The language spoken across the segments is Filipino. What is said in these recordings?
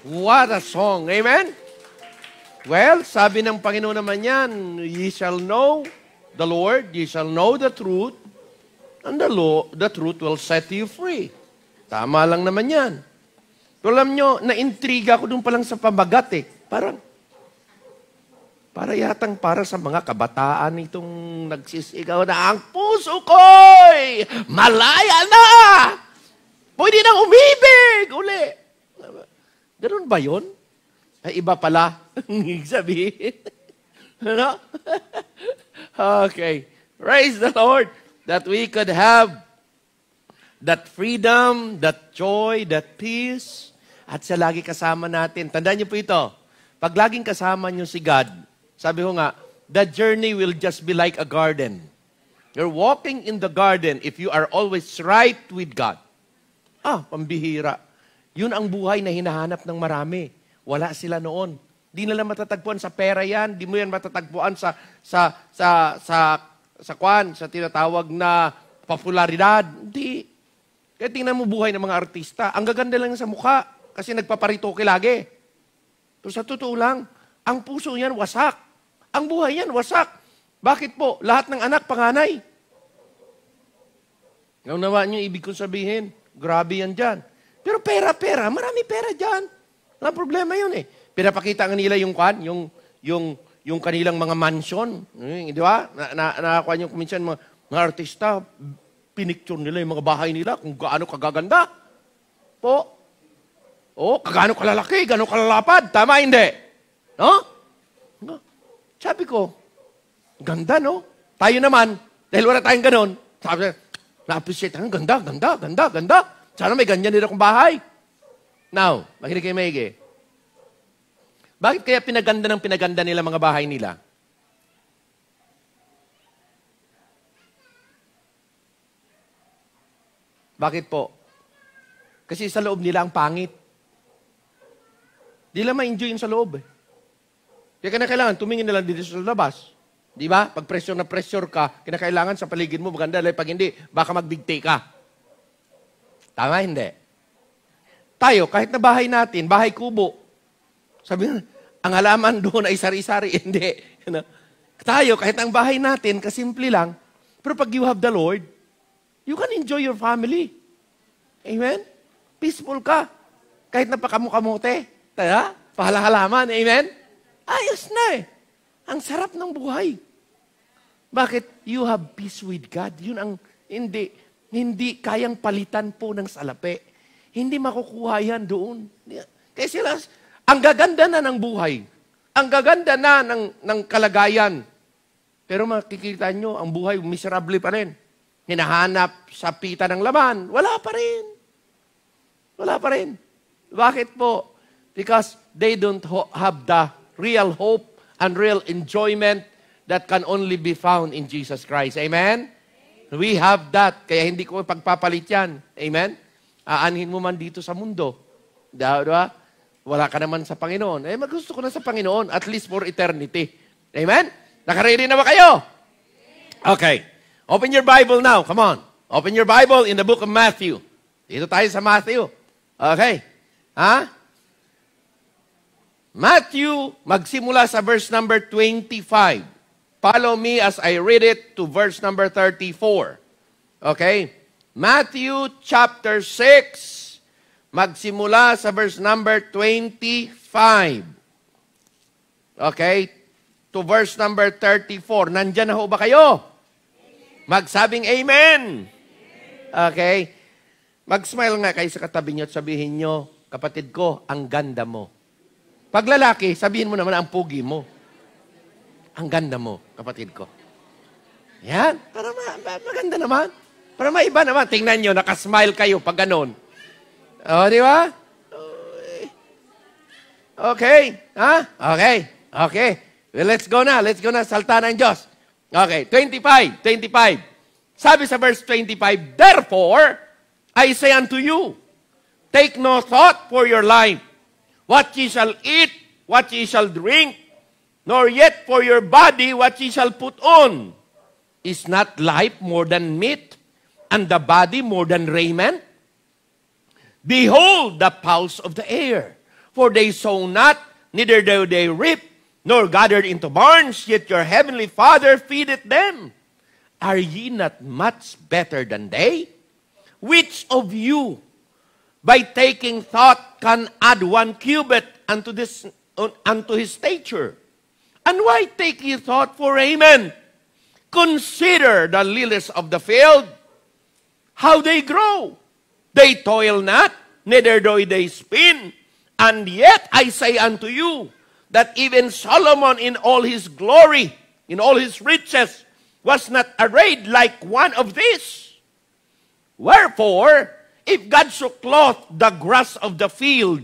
What a song. Amen? Well, sabi ng Panginoon naman yan, Ye shall know the Lord, ye shall know the truth, and the, law, the truth will set you free. Tama lang naman yan. Pero alam nyo, naintriga ko dun palang sa pamagat eh. Parang, para yatang para sa mga kabataan itong nagsisigaw na, ang puso ko'y malaya na! Pwede nang umibig uli. Ganun ba yun? Ay, eh, iba pala ang sabihin. ano? okay. Praise the Lord that we could have that freedom, that joy, that peace. At siya lagi kasama natin. Tandaan niyo po ito. Pag laging kasama niyo si God, sabi ko nga, the journey will just be like a garden. You're walking in the garden if you are always right with God. Ah, pambihira. Yun ang buhay na hinahanap ng marami. Wala sila noon. Di nila matatagpuan sa pera yan, di mo yan matatagpuan sa sa sa sa sa kwan, sa tinatawag na popularidad. Hindi. Kaya tingnan mo buhay ng mga artista. Ang gaganda lang sa mukha kasi nagpaparitoke lagi. Pero sa totoo lang, ang puso niyan wasak. Ang buhay niyan wasak. Bakit po? Lahat ng anak, panganay. Naunawa niyo, ibig kong sabihin, grabe yan dyan. Pero pera-pera, marami pera dyan. Walang problema yun eh. Pinapakita nga nila yung kwan, yung, yung, yung kanilang mga mansion. Eh, di ba? Na, na, nakakuha niyo kuminsan mga, mga artista, pinicture nila yung mga bahay nila kung gaano kagaganda. Po. O, oh, kagano kalalaki, gaano kalalapad. Tama, hindi? No? no? Sabi ko, ganda, no? Tayo naman, dahil wala tayong ganon, sabi na-appreciate, ganda, ganda, ganda, ganda. Sana may ganyan din akong bahay. Now, makinig kayo maigi. Bakit kaya pinaganda ng pinaganda nila mga bahay nila? Bakit po? Kasi sa loob nila ang pangit. Di nila ma-enjoy sa loob. Eh. Kaya na kailangan, tumingin nila dito sa labas. Di ba? Pag pressure na pressure ka, kinakailangan sa paligid mo maganda. Dahil pag hindi, baka magbigti ka. Tama, hindi. Tayo, kahit na bahay natin, bahay kubo. Sabi nga, ang halaman doon ay sari-sari. Hindi. You know? Tayo, kahit ang bahay natin, kasimple lang. Pero pag you have the Lord, you can enjoy your family. Amen? Peaceful ka. Kahit napakamukamote. Tara, pahalahalaman. Amen? Ayos na eh. Ang sarap ng buhay. Bakit? You have peace with God. Yun ang, hindi, hindi kayang palitan po ng salapi. Hindi makukuha yan doon. Kaya sila, ang gaganda na ng buhay. Ang gaganda na ng, ng kalagayan. Pero makikita nyo, ang buhay miserable pa rin. Hinahanap sa pita ng laman, wala pa rin. Wala pa rin. Bakit po? Because they don't have the real hope and real enjoyment that can only be found in Jesus Christ. Amen? We have that. Kaya hindi ko pagpapalit yan. Amen? Aanhin mo man dito sa mundo. Diba? Wala ka naman sa Panginoon. Eh, magusto ko na sa Panginoon. At least for eternity. Amen? Nakaredy na ba kayo? Okay. Open your Bible now. Come on. Open your Bible in the book of Matthew. Dito tayo sa Matthew. Okay. Ha? Matthew, magsimula sa verse number 25. Follow me as I read it to verse number 34. Okay? Matthew chapter 6, magsimula sa verse number 25. Okay? To verse number 34. Nandyan na ho ba kayo? Magsabing amen. Okay? Mag-smile nga kayo sa katabi niyo at sabihin niyo, kapatid ko, ang ganda mo. Pag lalaki, sabihin mo naman ang pugi mo ang ganda mo, kapatid ko. Yan. Para ma ma maganda naman. Para maiba naman. Tingnan nyo, nakasmile kayo pag ganun. O, oh, di ba? Okay. Ha? Okay. Okay. Well, let's go na. Let's go na. Salta ng Diyos. Okay. 25. 25. Sabi sa verse 25, Therefore, I say unto you, Take no thought for your life, what ye shall eat, what ye shall drink, nor yet for your body what ye shall put on. Is not life more than meat, and the body more than raiment? Behold the pulse of the air, for they sow not, neither do they reap, nor gather into barns, yet your heavenly Father feedeth them. Are ye not much better than they? Which of you, by taking thought, can add one cubit unto, this, unto his stature? And why take ye thought for Amen. Consider the lilies of the field, how they grow. They toil not, neither do they spin. And yet I say unto you, that even Solomon in all his glory, in all his riches, was not arrayed like one of these. Wherefore, if God so clothed the grass of the field,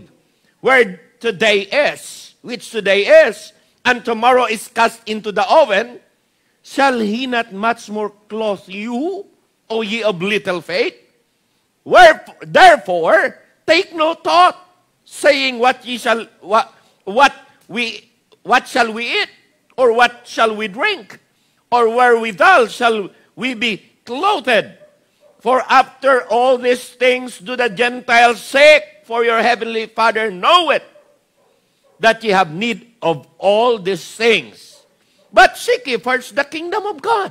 where today is, which today is, and tomorrow is cast into the oven, shall he not much more clothe you, O ye of little faith? Wherefore, therefore, take no thought, saying what ye shall what, what we what shall we eat, or what shall we drink, or wherewithal shall we be clothed? For after all these things do the Gentiles seek, for your heavenly Father knoweth that ye have need of all these things. But seek ye first the kingdom of God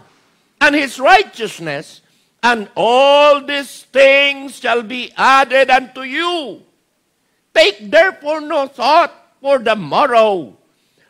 and his righteousness, and all these things shall be added unto you. Take therefore no thought for the morrow,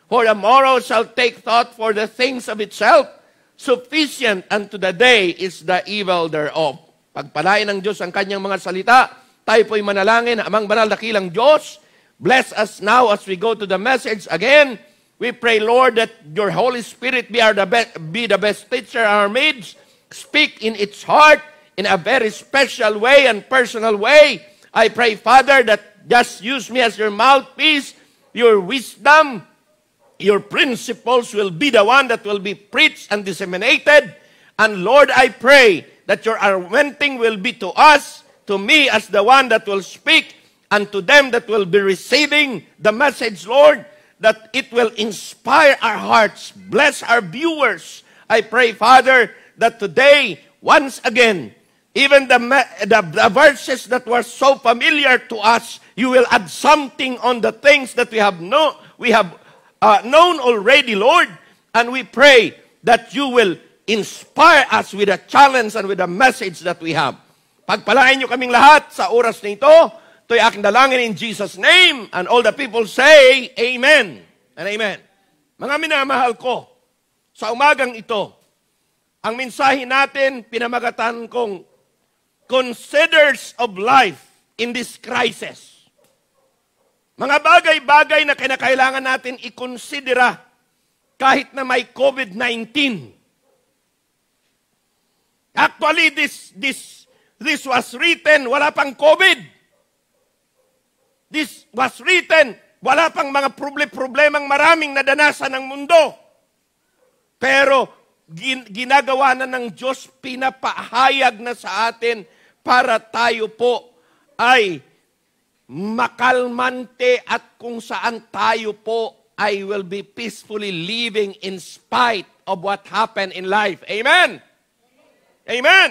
for the morrow shall take thought for the things of itself. Sufficient unto the day is the evil thereof. Pagpalain ng Diyos ang kanyang mga salita, tayo po'y manalangin, amang banal na kilang Diyos, Bless us now as we go to the message again. We pray, Lord, that your Holy Spirit be, our the best, be the best teacher in our midst. Speak in its heart in a very special way and personal way. I pray, Father, that just use me as your mouthpiece. Your wisdom, your principles will be the one that will be preached and disseminated. And Lord, I pray that your anointing will be to us, to me, as the one that will speak and to them that will be receiving the message, Lord, that it will inspire our hearts, bless our viewers. I pray, Father, that today, once again, even the, the, the verses that were so familiar to us, you will add something on the things that we have, know, we have uh, known already, Lord. And we pray that you will inspire us with a challenge and with a message that we have. Pagpalain niyo kaming lahat sa oras na ito. Ito'y aking dalangin in Jesus' name. And all the people say, Amen and Amen. Mga minamahal ko, sa umagang ito, ang mensahe natin, pinamagatan kong considers of life in this crisis. Mga bagay-bagay na kinakailangan natin ikonsidera kahit na may COVID-19. Actually, this, this, this was written, wala pang COVID. This was written, wala pang mga problem, problemang maraming nadanasan ng mundo. Pero gin- ginagawa na ng Diyos, pinapahayag na sa atin para tayo po ay makalmante at kung saan tayo po ay will be peacefully living in spite of what happened in life. Amen? Amen?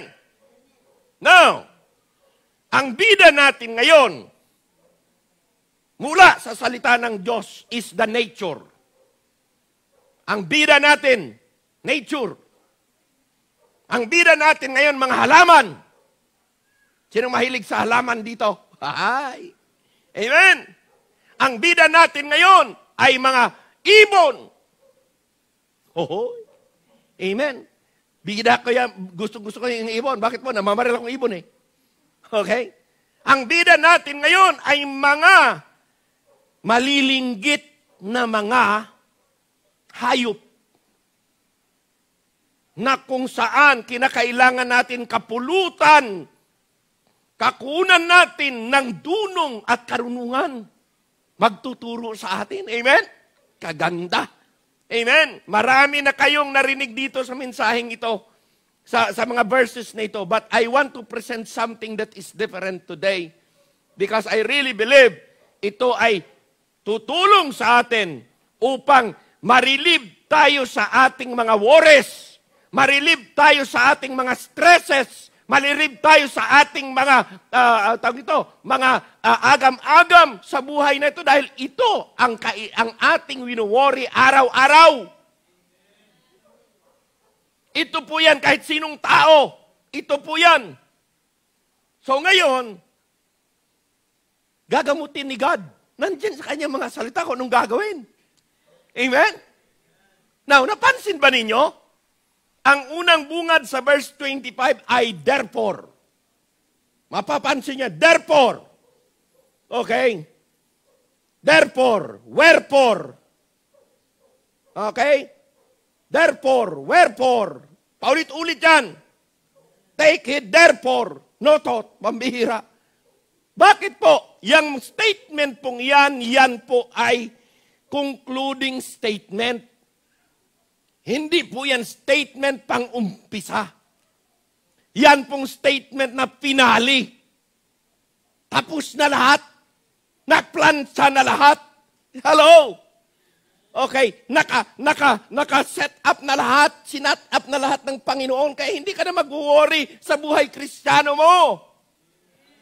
Now, ang bida natin ngayon, mula sa salita ng Diyos is the nature. Ang bida natin, nature. Ang bida natin ngayon, mga halaman. Sino mahilig sa halaman dito? Ay! Amen! Ang bida natin ngayon ay mga ibon. Oho! Amen! Bida ko yan, gusto-gusto ko yung ibon. Bakit po? Namamaril akong ibon eh. Okay? Ang bida natin ngayon ay mga malilinggit na mga hayop na kung saan kinakailangan natin kapulutan, kakunan natin ng dunong at karunungan magtuturo sa atin. Amen? Kaganda. Amen? Marami na kayong narinig dito sa mensaheng ito, sa, sa mga verses na ito. But I want to present something that is different today because I really believe ito ay tutulong sa atin upang marilib tayo sa ating mga worries, marilib tayo sa ating mga stresses, malirib tayo sa ating mga uh, tawag ito, mga uh, agam-agam sa buhay na ito dahil ito ang ang ating winoworry araw-araw. Ito po 'yan kahit sinong tao. Ito po 'yan. So ngayon, gagamutin ni God Nandiyan sa kanya mga salita kung anong gagawin. Amen? Now, napansin ba ninyo? Ang unang bungad sa verse 25 ay therefore. Mapapansin niya, therefore. Okay? Therefore, wherefore. Okay? Therefore, wherefore. Paulit-ulit yan. Take it, therefore. No thought, pambihira. Bakit po? Yang statement pong yan, yan po ay concluding statement. Hindi po yan statement pang umpisa. Yan pong statement na finale. Tapos na lahat. Nagplansa na lahat. Hello? Okay, naka, naka, naka-set up na lahat, sinat up na lahat ng Panginoon, kaya hindi ka na mag-worry sa buhay kristyano mo.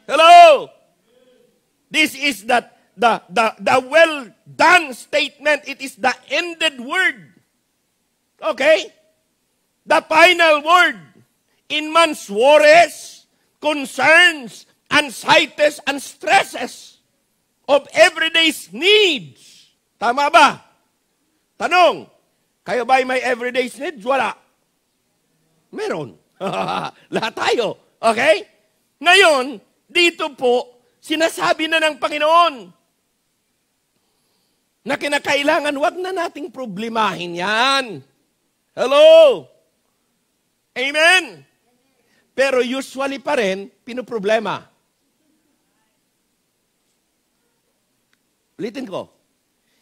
Hello? This is that the, the, the well done statement. It is the ended word. Okay? The final word in man's worries, concerns, anxieties, and stresses of everyday's needs. Tama ba? Tanong, kayo ba'y may everyday's needs? Wala. Meron. Lahat tayo. Okay? Ngayon, dito po, Sinasabi na ng Panginoon na kinakailangan, wag na nating problemahin yan. Hello? Amen? Pero usually pa rin, pinoproblema. Ulitin ko.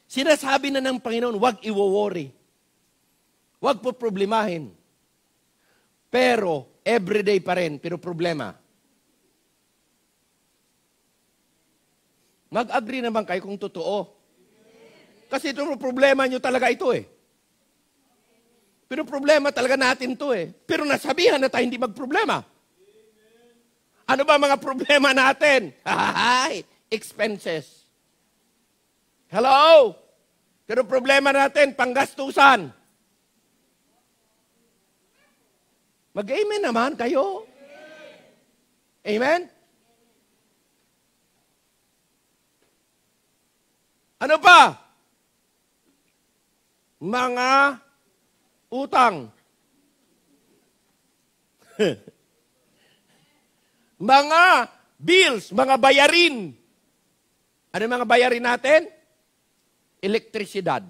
Sinasabi na ng Panginoon, wag iwo-worry. Wag po problemahin. Pero, everyday pa rin, pero problema. Mag-agree naman kayo kung totoo. Kasi ito problema nyo talaga ito eh. Pero problema talaga natin to eh. Pero nasabihan na tayo hindi magproblema. Ano ba mga problema natin? Ay, expenses. Hello? Pero problema natin, panggastusan. Mag-amen naman kayo. Amen? Ano pa? Mga utang. mga bills, mga bayarin. Ano mga bayarin natin? Elektrisidad.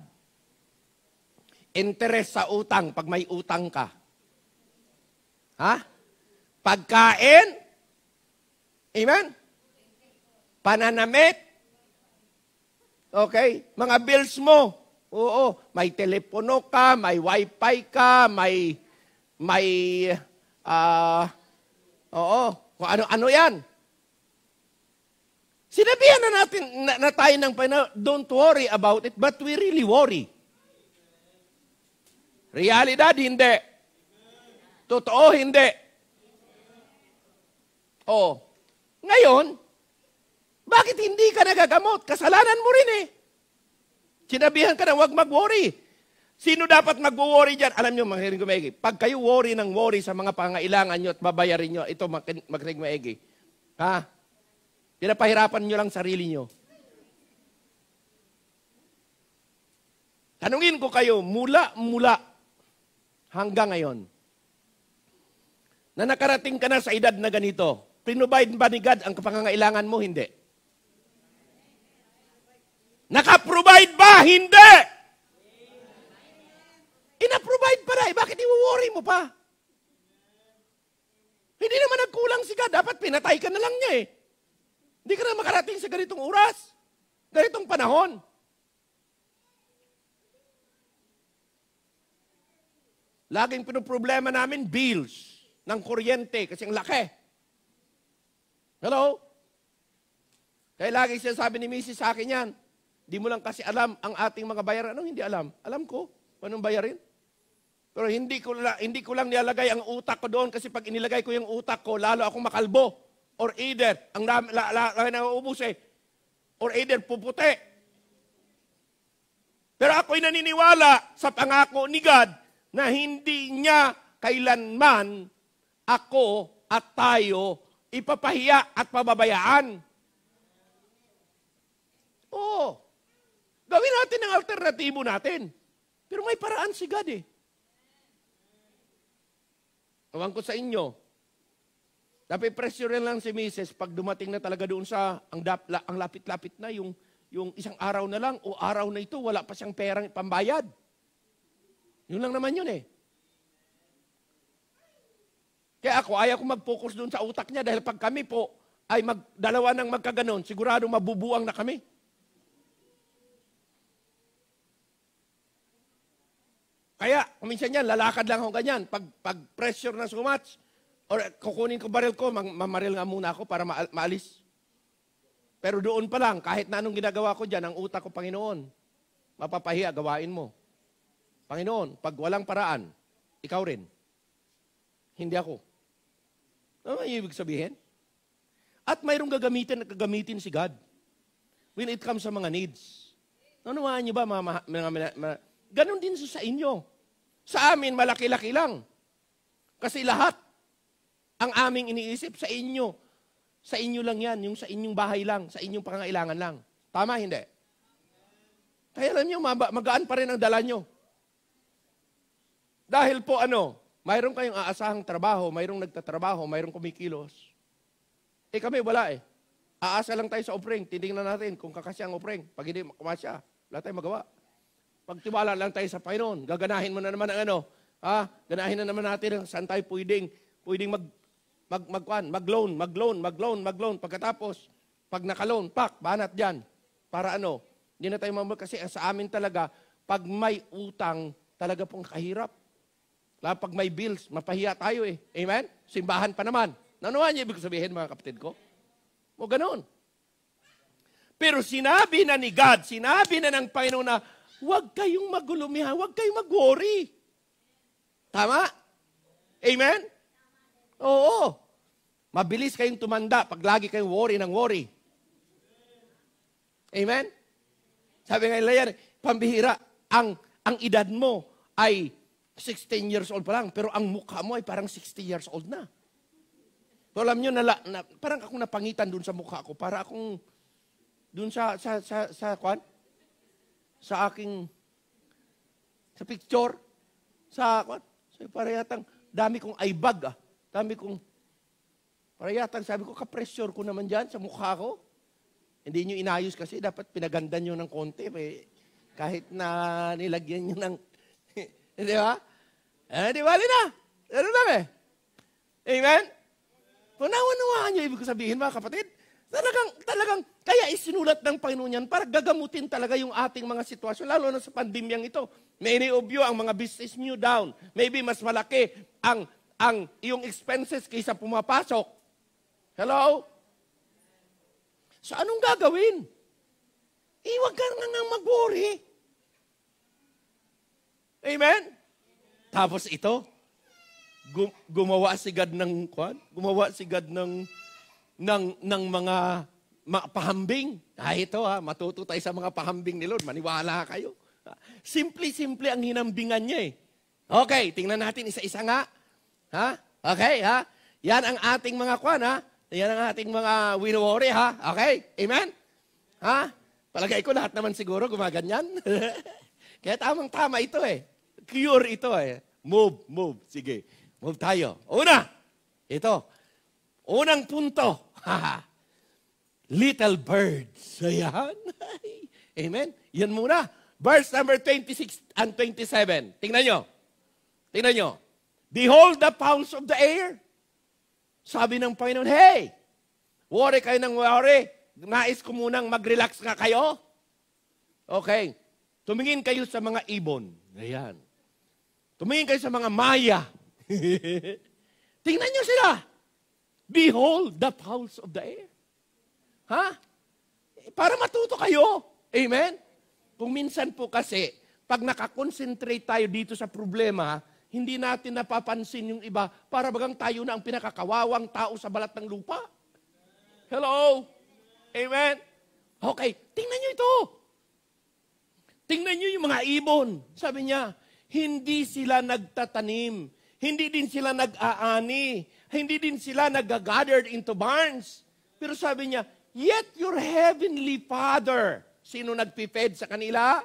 Interes sa utang pag may utang ka. Ha? Pagkain. Amen? Pananamit Okay? Mga bills mo. Oo, may telepono ka, may wifi ka, may may uh, oo, kung ano-ano 'yan. Sinabihan na natin na, na tayo ng don't worry about it, but we really worry. Realidad, hindi. Totoo, hindi. Oh. Ngayon, bakit hindi ka nagagamot? Kasalanan mo rin eh. Sinabihan ka na huwag mag-worry. Sino dapat mag-worry dyan? Alam nyo, makinig maigi. Pag kayo worry ng worry sa mga pangailangan nyo at babayarin nyo, ito makinig maigi. Ha? Pinapahirapan nyo lang sarili nyo. Tanungin ko kayo, mula-mula hanggang ngayon, na nakarating ka na sa edad na ganito, pinrovide ba ni God ang pangangailangan mo? Hindi. Naka-provide ba? Hindi. Inaprovide pa rin. bakit iwo-worry mo pa? Hindi naman nagkulang si God. Dapat pinatay ka na lang niya eh. Hindi ka na makarating sa ganitong oras. Ganitong panahon. Laging pinoproblema namin, bills ng kuryente kasi ang laki. Hello? Kaya lagi siya sabi ni Mrs. sa akin yan, Di mo lang kasi alam ang ating mga bayar. Anong hindi alam? Alam ko. Anong bayarin? Pero hindi ko, lang, hindi ko lang nilalagay ang utak ko doon kasi pag inilagay ko yung utak ko, lalo akong makalbo. Or either, ang dami, la, la, la, na ubus eh. Or either, puputi. Pero ako'y naniniwala sa pangako ni God na hindi niya kailanman ako at tayo ipapahiya at pababayaan. Oo. Gawin natin ang alternatibo natin. Pero may paraan si God eh. Awang ko sa inyo. Napipressure lang si Mrs. pag dumating na talaga doon sa ang, dap, la, ang lapit-lapit na yung, yung isang araw na lang o araw na ito, wala pa siyang perang pambayad. Yun lang naman yun eh. Kaya ako, ayaw ko mag-focus doon sa utak niya dahil pag kami po ay mag, dalawa ng magkaganon, sigurado mabubuang na kami. Kaya, kung minsan yan, lalakad lang ako ganyan. Pag, pag pressure na so much, or kukunin ko baril ko, mamaril nga muna ako para maalis. Pero doon pa lang, kahit na anong ginagawa ko dyan, ang utak ko, Panginoon, mapapahiya, gawain mo. Panginoon, pag walang paraan, ikaw rin. Hindi ako. Ano ang ibig sabihin? At mayroong gagamitin na gagamitin si God when it comes sa mga needs. Ano Nanuhaan niyo ba, mga, mga, mga, mga, ganun din sa inyo. Sa amin, malaki-laki lang. Kasi lahat ang aming iniisip sa inyo. Sa inyo lang yan, yung sa inyong bahay lang, sa inyong pangangailangan lang. Tama, hindi? Kaya alam nyo, magaan pa rin ang dala nyo. Dahil po ano, mayroon kayong aasahang trabaho, mayroong nagtatrabaho, mayroong kumikilos. Eh kami, wala eh. Aasa lang tayo sa offering. Titingnan natin kung kakasya ang offering. Pag hindi kumasya, wala tayong magawa. Pagtiwala lang tayo sa Panginoon. Gaganahin mo na naman ang ano. Ha? Ganahin na naman natin saan tayo pwedeng, pwedeng mag, mag, magkwan, mag-loan, mag-loan, mag-loan, mag-loan. Pagkatapos, pag nakaloan, pak, banat dyan. Para ano? Hindi na tayo mamulat. Kasi sa amin talaga, pag may utang, talaga pong kahirap. Lalo pag may bills, mapahiya tayo eh. Amen? Simbahan pa naman. Nanuhan niyo ibig sabihin mga kapatid ko? O ganoon. Pero sinabi na ni God, sinabi na ng Panginoon na, Huwag kayong magulumihan, huwag kayong mag-worry. Tama? Amen? Oo. Mabilis kayong tumanda pag lagi kayong worry ng worry. Amen? Sabi nga nila pambihira, ang, ang edad mo ay 16 years old pa lang, pero ang mukha mo ay parang 60 years old na. Pero alam nyo, nala, na, parang ako napangitan dun sa mukha ko. Para akong, dun sa, sa, sa, sa, kwan? sa aking sa picture, sa what? So parehatan, dami kong aibag ah. Dami kong parehatan, sabi ko, ka-pressure ko naman diyan sa mukha ko. Hindi niyo inayos kasi dapat pinaganda niyo ng konti. Eh, kahit na nilagyan niyo ng... di ba? Eh, di bali na. Ano lang eh. Amen? Kung nawanawaan niyo, ibig ko sabihin mga kapatid, talagang, talagang kaya isinulat ng Panginoon yan para gagamutin talaga yung ating mga sitwasyon, lalo na sa pandemyang ito. May niobyo ang mga business nyo down. Maybe mas malaki ang, ang iyong expenses kaysa pumapasok. Hello? So anong gagawin? Iwag eh, ka na nga magbori. Amen? Tapos ito, gum gumawa si God ng kwan, gumawa si God ng ng ng mga pahambing. Ah, ito ha, ah, matuto tayo sa mga pahambing ni Lord. Maniwala kayo. Simple-simple ah, ang hinambingan niya eh. Okay, tingnan natin isa-isa nga. Ha? Okay, ha? Yan ang ating mga kwan, ha? Yan ang ating mga winowore, ha? Okay? Amen? Ha? Palagay ko lahat naman siguro gumaganyan. Kaya tamang-tama ito eh. Cure ito eh. Move, move. Sige. Move tayo. Una, ito. Unang punto. little birds. Ayan. Amen? Yan muna. Verse number 26 and 27. Tingnan nyo. Tingnan nyo. Behold the fowls of the air. Sabi ng Panginoon, Hey, worry kayo ng worry. Nais ko munang mag-relax nga kayo. Okay. Tumingin kayo sa mga ibon. Ayan. Tumingin kayo sa mga maya. Tingnan nyo sila. Behold the fowls of the air. Ha? Para matuto kayo. Amen? Kung minsan po kasi, pag nakakonsentrate tayo dito sa problema, hindi natin napapansin yung iba para bagang tayo na ang pinakakawawang tao sa balat ng lupa. Hello? Amen? Okay, tingnan nyo ito. Tingnan nyo yung mga ibon. Sabi niya, hindi sila nagtatanim. Hindi din sila nag-aani. Hindi din sila nag-gathered into barns. Pero sabi niya, Yet your heavenly Father, sino nagpiped sa kanila?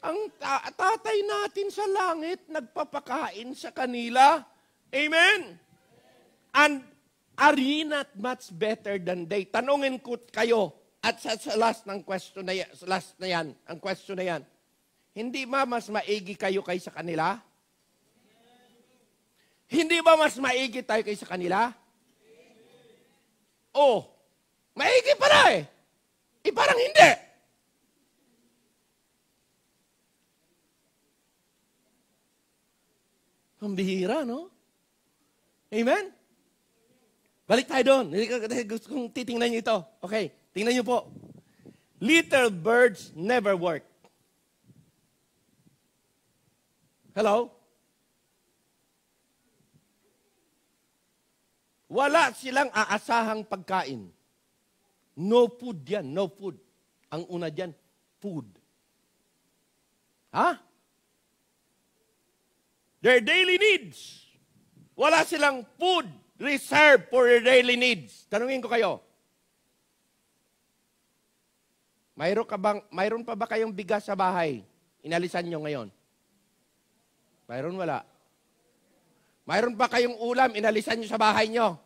Ang ta- tatay natin sa langit, nagpapakain sa kanila. Amen? And are ye not much better than they? Tanungin ko kayo, at sa, sa last ng question na yan, last na yan, ang question na yan, hindi ba mas maigi kayo kaysa kanila? Hindi ba mas maigi tayo kaysa kanila? Oh, maigi pala eh. Eh parang hindi. Ang bihira, no? Amen? Balik tayo doon. Gusto kong titingnan niyo ito. Okay, tingnan niyo po. Little birds never work. Hello? Wala silang aasahang pagkain. No food yan, no food. Ang una dyan, food. Ha? Their daily needs. Wala silang food reserved for their daily needs. Tanungin ko kayo. Mayroon, ka bang, mayroon pa ba kayong bigas sa bahay? Inalisan nyo ngayon. Mayroon wala. Mayroon pa kayong ulam, inalisan nyo sa bahay nyo.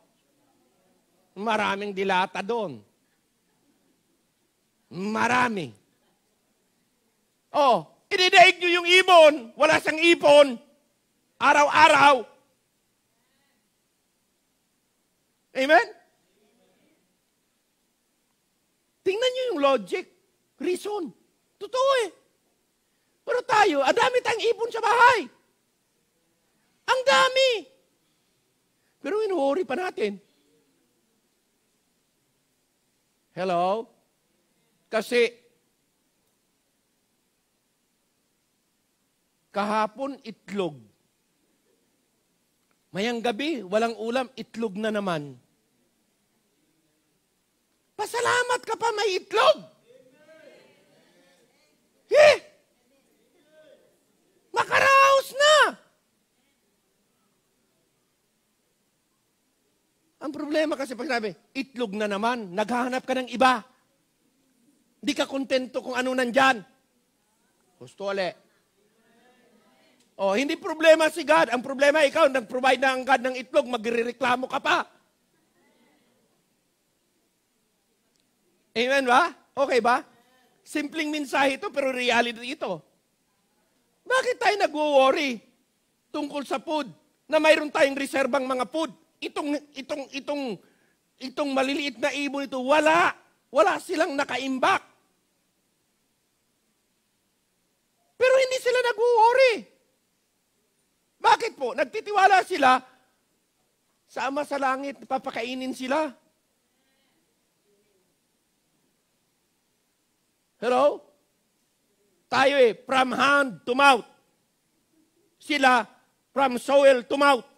Maraming dilata doon. Marami. Oh, inidaig nyo yung ibon. Wala siyang ipon. Araw-araw. Amen? Tingnan nyo yung logic. Reason. Totoo eh. Pero tayo, adami tayong ipon sa bahay. Ang dami! Pero inuori pa natin. Hello? Kasi kahapon itlog. Mayang gabi, walang ulam, itlog na naman. Pasalamat ka pa, may itlog! Ang problema kasi pag sabi, itlog na naman, naghahanap ka ng iba. Hindi ka kontento kung ano nandyan. Gusto ulit. Oh, hindi problema si God. Ang problema ikaw, nag-provide na ang God ng itlog, magrereklamo ka pa. Amen ba? Okay ba? Simpleng mensahe ito, pero reality ito. Bakit tayo nag-worry tungkol sa food na mayroon tayong reserbang mga food? itong, itong, itong, itong maliliit na ibon ito, wala. Wala silang nakaimbak. Pero hindi sila nag-uuri. Bakit po? Nagtitiwala sila sa Ama sa Langit, papakainin sila. Hello? Tayo eh, from hand to mouth. Sila, from soil to mouth.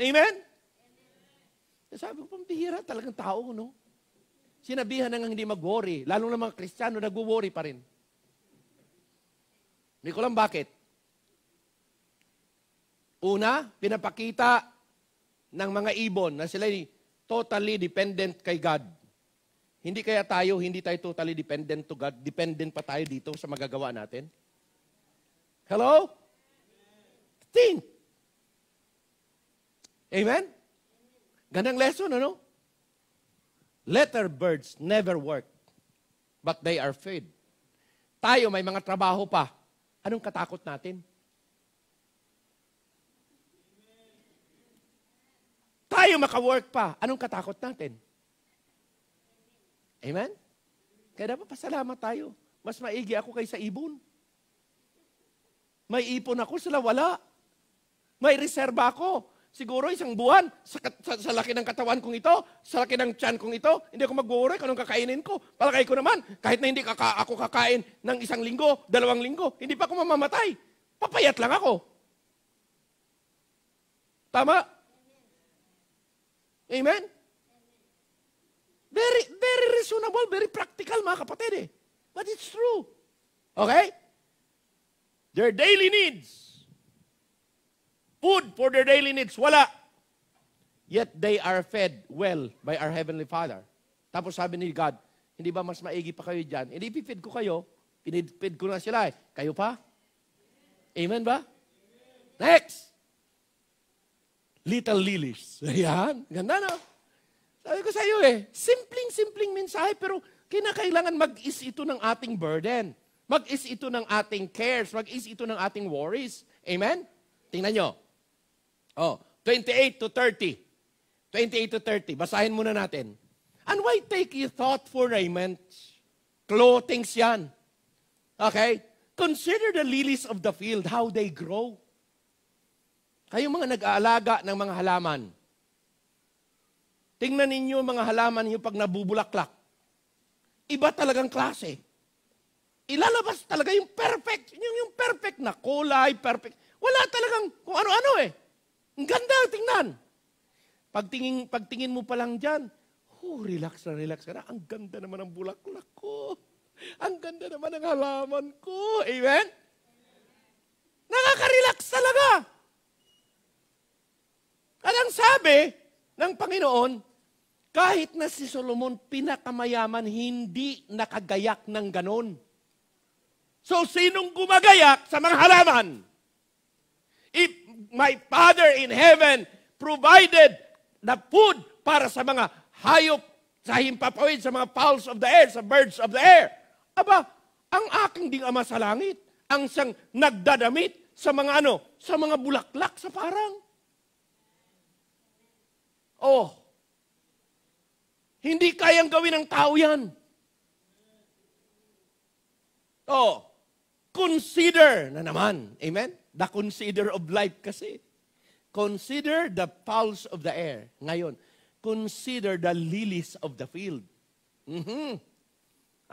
Amen? Eh, sabi ko, pambihira talagang tao, no? Sinabihan ng hindi mag-worry. Lalo na mga Kristiyano, nag-worry pa rin. Hindi ko lang bakit. Una, pinapakita ng mga ibon na sila totally dependent kay God. Hindi kaya tayo, hindi tayo totally dependent to God. Dependent pa tayo dito sa magagawa natin. Hello? Think. Amen? Gandang lesson, ano? Letter birds never work, but they are fed. Tayo may mga trabaho pa. Anong katakot natin? Tayo makawork pa. Anong katakot natin? Amen? Kaya dapat pasalamat tayo. Mas maigi ako kaysa ibon. May ipon ako, sila wala. May reserba ako. Siguro isang buwan, sa, sa, sa laki ng katawan kong ito, sa laki ng tiyan kong ito, hindi ako mag-worry kung anong kakainin ko. Palagay ko naman, kahit na hindi kaka, ako kakain ng isang linggo, dalawang linggo, hindi pa ako mamamatay. Papayat lang ako. Tama? Amen? Very, very reasonable, very practical mga kapatid eh. But it's true. Okay? Their daily needs food for their daily needs. Wala. Yet they are fed well by our Heavenly Father. Tapos sabi ni God, hindi ba mas maigi pa kayo dyan? Hindi, pipid ko kayo. Pinipid ko na sila eh. Kayo pa? Amen ba? Next! Little lilies. Ayan. Ganda na. Sabi ko sa iyo eh, simpleng-simpleng mensahe pero kinakailangan mag-is ito ng ating burden. Mag-is ito ng ating cares. Mag-is ito ng ating worries. Amen? Tingnan nyo. Oh, 28 to 30. 28 to 30. Basahin muna natin. And why take ye thought for raiment? Clothings yan. Okay? Consider the lilies of the field, how they grow. Kayo mga nag-aalaga ng mga halaman. Tingnan ninyo mga halaman niyo pag nabubulaklak. Iba talagang klase. Ilalabas talaga yung perfect, yung, yung perfect na kulay, perfect. Wala talagang kung ano-ano eh. Ang ganda, tingnan. Pagtingin, pagtingin mo pa lang dyan, oh, relax na, relax ka na. Ang ganda naman ang bulaklak ko. Ang ganda naman ang halaman ko. Amen? Nakaka-relax talaga. At ang sabi ng Panginoon, kahit na si Solomon pinakamayaman, hindi nakagayak ng ganon. So, sinong gumagayak sa mga halaman? If my Father in heaven provided the food para sa mga hayop sa himpapawid, sa mga fowls of the air, sa birds of the air, aba, ang aking ding ama sa langit, ang siyang nagdadamit sa mga ano, sa mga bulaklak sa parang. Oh, hindi kayang gawin ng tao yan. Oh, consider na naman. Amen? The consider of life kasi. Consider the pulse of the air. Ngayon, consider the lilies of the field. Mm-hmm.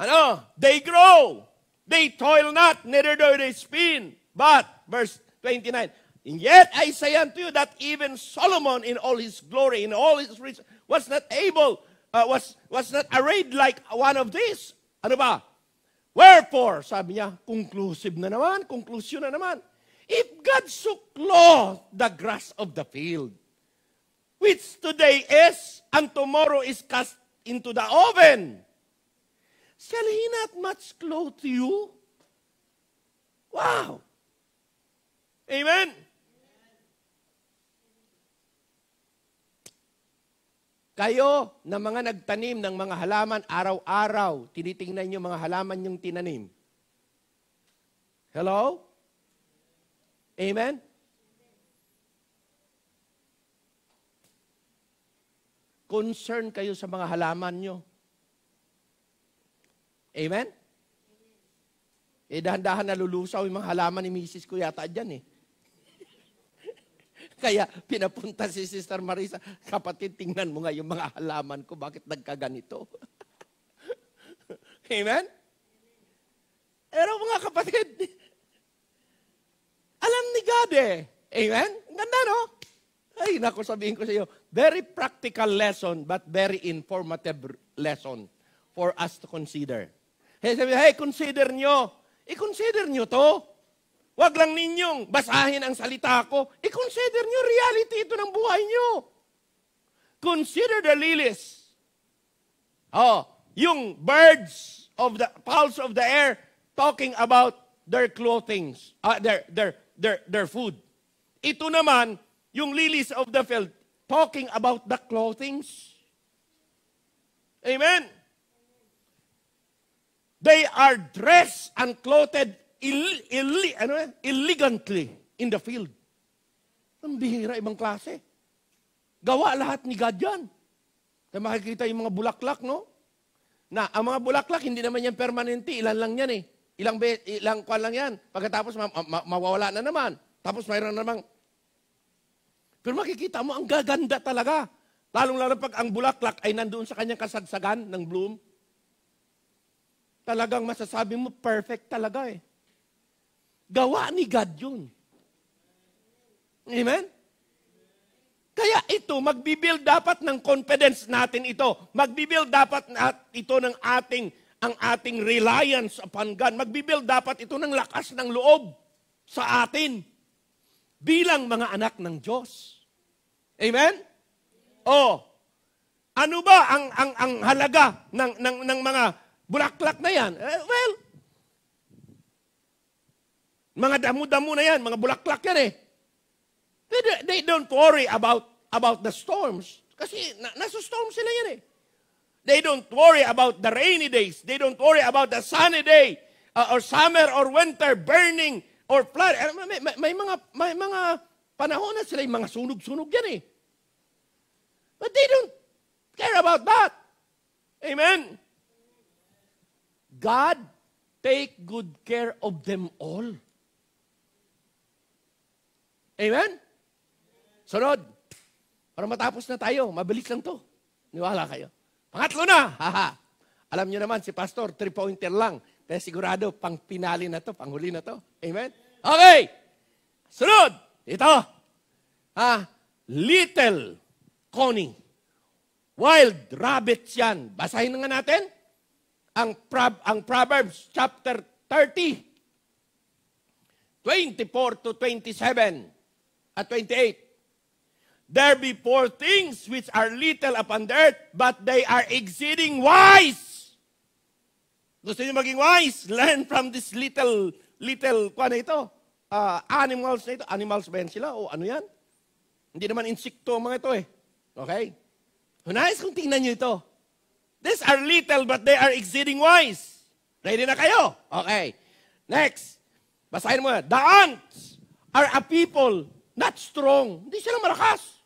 Ano? They grow. They toil not, neither do they spin. But, verse 29, And yet I say unto you that even Solomon in all his glory, in all his riches, was not able, uh, was, was not arrayed like one of these. Ano ba? Wherefore, sabi niya, conclusive na naman, conclusion na naman. If God so clothed the grass of the field, which today is and tomorrow is cast into the oven, shall he not much clothe you? Wow! Amen? Kayo na mga nagtanim ng mga halaman araw-araw, tinitingnan niyo mga halaman yung tinanim. Hello? Amen? Concern kayo sa mga halaman nyo. Amen? Eh, dahan-dahan nalulusaw yung mga halaman ni misis ko yata dyan eh. Kaya pinapunta si Sister Marisa, kapatid, tingnan mo nga yung mga halaman ko, bakit nagkaganito? Amen? Pero mga kapatid, alam ni God eh. Amen? ganda, no? Ay, naku, sabihin ko sa iyo, very practical lesson, but very informative lesson for us to consider. Hey, sabi, hey, consider nyo. I-consider nyo to. Huwag lang ninyong basahin ang salita ko. I-consider nyo reality ito ng buhay nyo. Consider the lilies. Oh, yung birds of the pulse of the air talking about their clothings, uh, their, their their, their food. Ito naman, yung lilies of the field, talking about the clothings. Amen? They are dressed and clothed ill, ill, ano, elegantly in the field. Ang bihira, ibang klase. Gawa lahat ni God yan. Kaya makikita yung mga bulaklak, no? Na, ang mga bulaklak, hindi naman yan permanente. Ilan lang yan eh. Ilang, be, ilang kwan lang yan. Pagkatapos ma, ma, mawawala na naman. Tapos mayroon na namang... Pero makikita mo, ang gaganda talaga. Lalong-lalo pag ang bulaklak ay nandoon sa kanyang kasagsagan ng bloom. Talagang masasabi mo, perfect talaga eh. Gawa ni God yun. Amen? Kaya ito, magbibuild dapat ng confidence natin ito. Magbibuild dapat ito ng ating ang ating reliance upon God. Magbibuild dapat ito ng lakas ng loob sa atin bilang mga anak ng Diyos. Amen? Oh, ano ba ang ang ang halaga ng ng ng mga bulaklak na 'yan? Eh, well, mga damo-damo na 'yan, mga bulaklak 'yan eh. They, they don't worry about about the storms kasi na, nasa storm sila 'yan eh. They don't worry about the rainy days. They don't worry about the sunny day uh, or summer or winter burning or flood. May, may, may mga may mga panahon na sila yung mga sunog-sunog yan eh. But they don't care about that. Amen. God take good care of them all. Amen? Sunod. Para matapos na tayo, mabilis lang to. Niwala kayo. Pangatlo na. Haha. Alam niyo naman, si Pastor, three-pointer lang. Kaya sigurado, pang pinali na to, pang huli na to. Amen? Okay. Sunod. Ito. Ha? Little Connie. Wild rabbit yan. Basahin na nga natin. Ang, prob ang Proverbs chapter 30. 24 to 27 at 28. There be four things which are little upon the earth, but they are exceeding wise. Gusto niyo maging wise? Learn from this little, little, kung ano ito? Uh, animals na ito. Animals ba yan sila? O ano yan? Hindi naman insikto ang mga ito eh. Okay? Hunayos kung tingnan niyo ito. These are little, but they are exceeding wise. Ready na kayo? Okay. Next. Basahin mo na. The ants are a people not strong. Hindi sila malakas.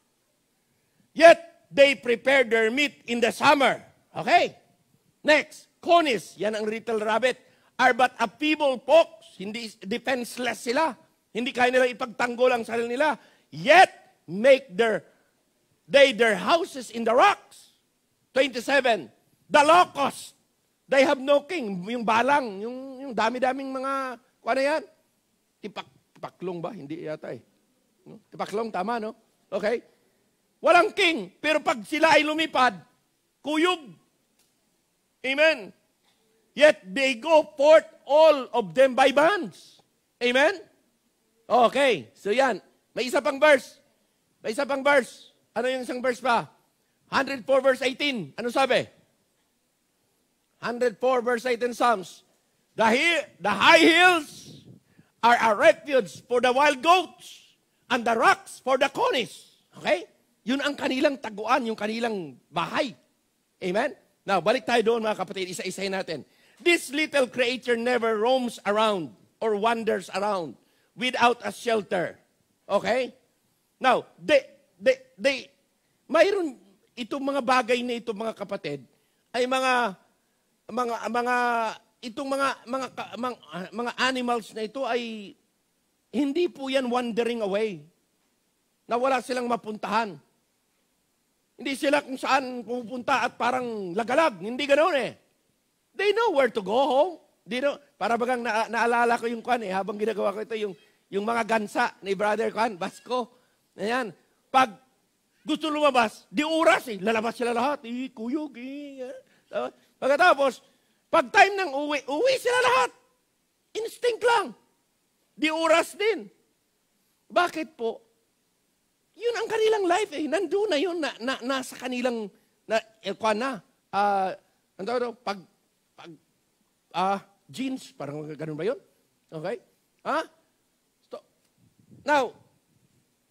Yet, they prepare their meat in the summer. Okay? Next, conies, yan ang little rabbit, are but a feeble folks. Hindi defenseless sila. Hindi kaya nila ipagtanggol ang sarili nila. Yet, make their, they their houses in the rocks. 27, the locust. They have no king. Yung balang, yung, yung dami-daming mga, kung ano yan? Tipak, tipaklong ba? Hindi yata eh. No? Tipaklong, tama no? Okay? Walang king. Pero pag sila ay lumipad, kuyog. Amen. Yet they go forth all of them by bands. Amen? Okay. So yan. May isa pang verse. May isa pang verse. Ano yung isang verse pa? 104 verse 18. Ano sabi? 104 verse 18 Psalms. The, he- the high hills are a refuge for the wild goats and the rocks for the conies. Okay? Yun ang kanilang taguan, yung kanilang bahay. Amen? Now, balik tayo doon mga kapatid, isa-isahin natin. This little creature never roams around or wanders around without a shelter. Okay? Now, they, they, they, mayroon itong mga bagay na ito mga kapatid ay mga mga mga itong mga mga mga, mga animals na ito ay hindi po yan wandering away. Na wala silang mapuntahan. Hindi sila kung saan pupunta at parang lagalag. Hindi ganoon eh. They know where to go. home. They know, para bagang na, naalala ko yung kwan eh, habang ginagawa ko ito, yung, yung mga gansa ni Brother Kwan, Basko. Ayan. Pag gusto lumabas, di uras eh. Lalabas sila lahat. Eh, kuyog eh. Pagkatapos, pag time ng uwi, uwi sila lahat. Instinct lang. Di uras din. Bakit po? Yun ang kanilang life eh. Nandun na yun, na, na, nasa kanilang, na, eh, kwa na, ah, uh, ano daw, pag, pag, ah, uh, jeans, parang ganun ba yun? Okay? Ha? Huh? So, now,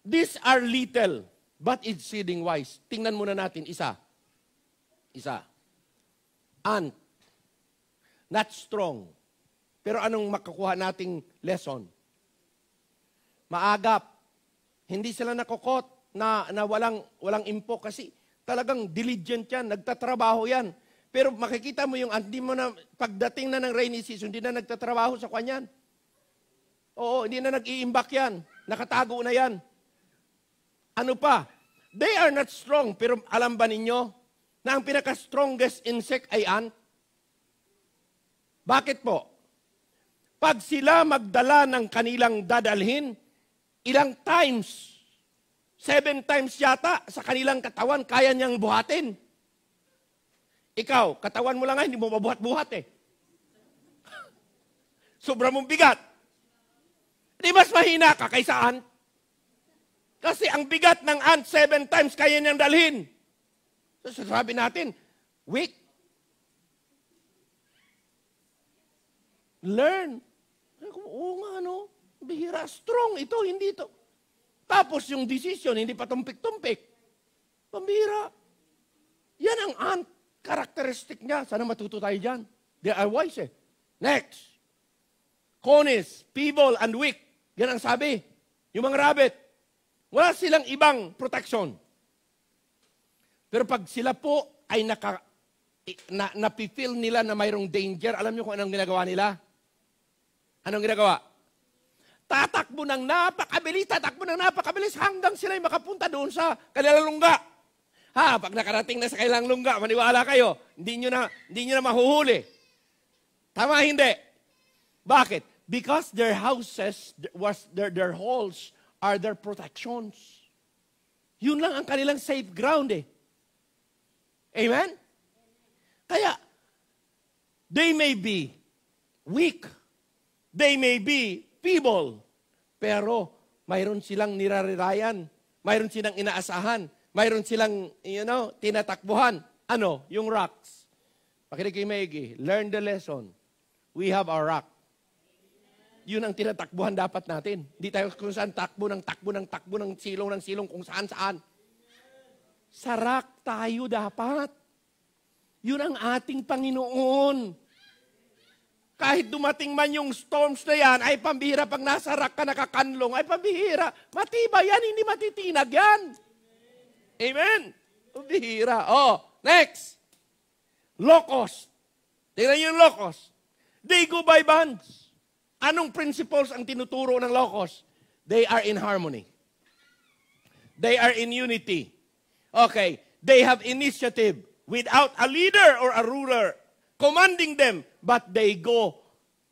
these are little, but it's seeding wise. Tingnan muna natin, isa. Isa. Ant. Not strong. Pero anong makakuha nating lesson? Maagap. Hindi sila nakukot na, na walang, walang impo kasi talagang diligent yan, nagtatrabaho yan. Pero makikita mo yung hindi mo na pagdating na ng rainy season, hindi na nagtatrabaho sa kanyan. Oo, hindi na nag-iimbak yan. Nakatago na yan. Ano pa? They are not strong, pero alam ba ninyo na ang pinaka-strongest insect ay ant? Bakit po? Pag sila magdala ng kanilang dadalhin, ilang times, seven times yata sa kanilang katawan, kaya niyang buhatin. Ikaw, katawan mo lang nga, ah, hindi mo mabuhat-buhat eh. Sobra mong bigat. Di mas mahina ka kaysa ant. Kasi ang bigat ng ant, seven times kaya niyang dalhin. So sabi natin, weak. Learn. Oo nga, no? Bihira, strong ito, hindi ito. Tapos yung decision, hindi pa tumpik-tumpik. Pambihira. Yan ang ant. Karakteristik niya. Sana matuto tayo dyan. They are wise eh. Next. Conis, feeble, and weak. Yan ang sabi. Yung mga rabbit. Wala silang ibang protection. Pero pag sila po ay naka, na, napifil nila na mayroong danger, alam niyo kung anong ginagawa nila? Anong ginagawa? tatakbo ng napakabilis, tatakbo ng napakabilis hanggang sila ay makapunta doon sa kanilang Ha, pag nakarating na sa kanilang lungga, maniwala kayo, hindi nyo na, hindi nyo na mahuhuli. Tama, hindi. Bakit? Because their houses, was their, their halls are their protections. Yun lang ang kanilang safe ground eh. Amen? Kaya, they may be weak. They may be people. Pero mayroon silang nirarirayan, mayroon silang inaasahan, mayroon silang, you know, tinatakbuhan. Ano? Yung rocks. Pakinig kay Maigi, learn the lesson. We have our rock. Yun ang tinatakbuhan dapat natin. Hindi tayo kung saan takbo ng takbo ng takbo ng silong ng silong kung saan saan. Sa rock tayo dapat. Yun ang ating Panginoon kahit dumating man yung storms na yan, ay pambihira pag nasa rock ka nakakanlong, ay pambihira. Matibay yan, hindi matitinag yan. Amen? Pambihira. Oh, next. Locos. Tingnan yung locos. They go by bands. Anong principles ang tinuturo ng locos? They are in harmony. They are in unity. Okay. They have initiative without a leader or a ruler commanding them but they go